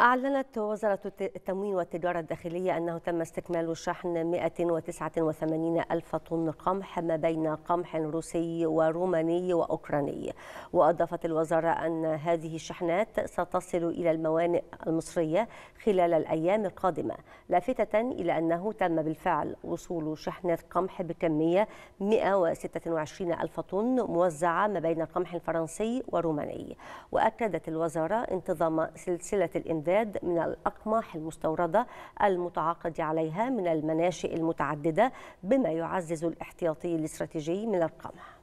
أعلنت وزارة التموين والتجارة الداخلية أنه تم استكمال شحن 189 ألف طن قمح ما بين قمح روسي وروماني وأوكراني وأضافت الوزارة أن هذه الشحنات ستصل إلى الموانئ المصرية خلال الأيام القادمة لافتة إلى أنه تم بالفعل وصول شحنات قمح بكمية 126 ألف طن موزعة ما بين قمح فرنسي وروماني وأكدت الوزارة انتظام سلسلة الإنذار الامداد من الأقماح المستوردة المتعاقد عليها من المناشئ المتعددة بما يعزز الاحتياطي الاستراتيجي من القمح